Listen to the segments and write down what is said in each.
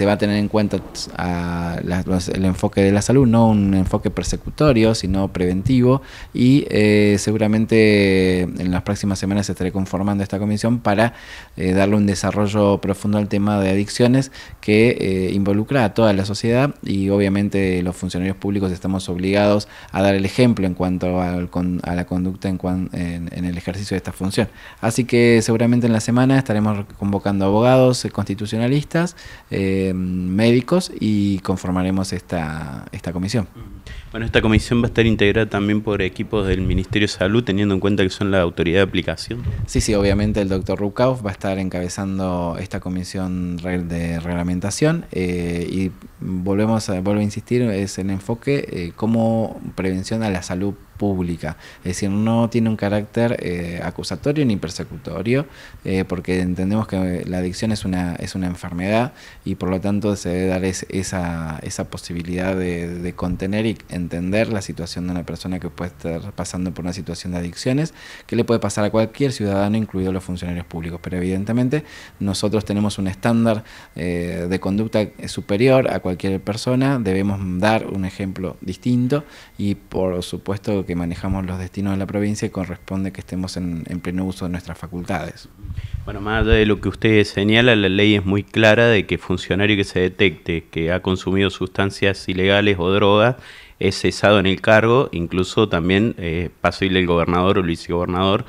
se va a tener en cuenta el enfoque de la salud, no un enfoque persecutorio, sino preventivo, y eh, seguramente en las próximas semanas se estaré conformando esta comisión para eh, darle un desarrollo profundo al tema de adicciones que eh, involucra a toda la sociedad y obviamente los funcionarios públicos estamos obligados a dar el ejemplo en cuanto a la conducta en, en, el ejercicio de esta función. Así que seguramente en la semana estaremos convocando abogados constitucionalistas médicos y conformaremos esta, esta comisión. Bueno, esta comisión va a estar integrada también por equipos del Ministerio de Salud, teniendo en cuenta que son la autoridad de aplicación. Sí, sí, obviamente el doctor Rukauf va a estar encabezando esta comisión de reglamentación eh, y volvemos a, vuelvo a insistir, es el enfoque eh, como prevención a la salud pública. Es decir, no tiene un carácter eh, acusatorio ni persecutorio, eh, porque entendemos que la adicción es una, es una enfermedad y por lo tanto se debe dar esa, esa posibilidad de, contener y entender la situación de una persona que puede estar pasando por una situación de adicciones, que le puede pasar a cualquier ciudadano, incluidos los funcionarios públicos. Pero evidentemente nosotros tenemos un estándar eh, de conducta superior a cualquier persona, debemos dar un ejemplo distinto y por supuesto que que manejamos los destinos de la provincia y corresponde que estemos en, pleno uso de nuestras facultades. Bueno, más allá de lo que usted señala, la ley es muy clara de que funcionario que se detecte que ha consumido sustancias ilegales o drogas es cesado en el cargo, incluso también eh, posible el gobernador o el vicegobernador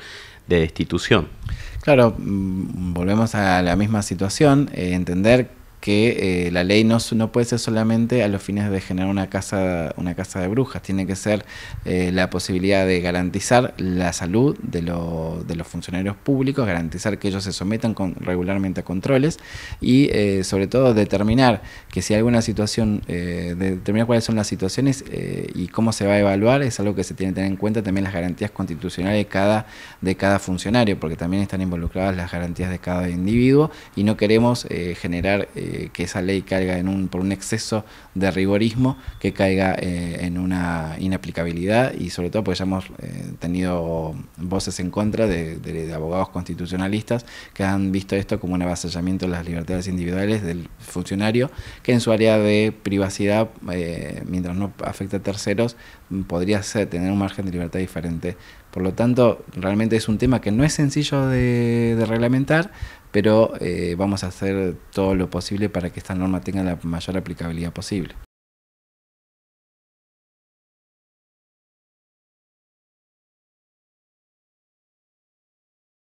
de destitución. Claro, mm, volvemos a la misma situación, eh, entender que eh, la ley no, no puede ser solamente a los fines de generar una casa, una casa de brujas, tiene que ser eh, la posibilidad de garantizar la salud de, de, los funcionarios públicos, garantizar que ellos se sometan con, regularmente a controles y eh, sobre todo determinar que si alguna situación, determinar cuáles son las situaciones y cómo se va a evaluar, es algo que se tiene que tener en cuenta también las garantías constitucionales de cada, de cada funcionario, porque también están involucradas las garantías de cada individuo y no queremos generar que, esa ley caiga en un, por un exceso de rigorismo, que caiga eh, en una inaplicabilidad y sobre todo porque ya hemos eh, tenido voces en contra de, abogados constitucionalistas que han visto esto como un avasallamiento de las libertades individuales del funcionario que en su área de privacidad, eh, mientras no afecta a terceros, podría tener un margen de libertad diferente. Por lo tanto, realmente es un tema que no es sencillo de reglamentar, pero eh, vamos a hacer todo lo posible para que esta norma tenga la mayor aplicabilidad posible.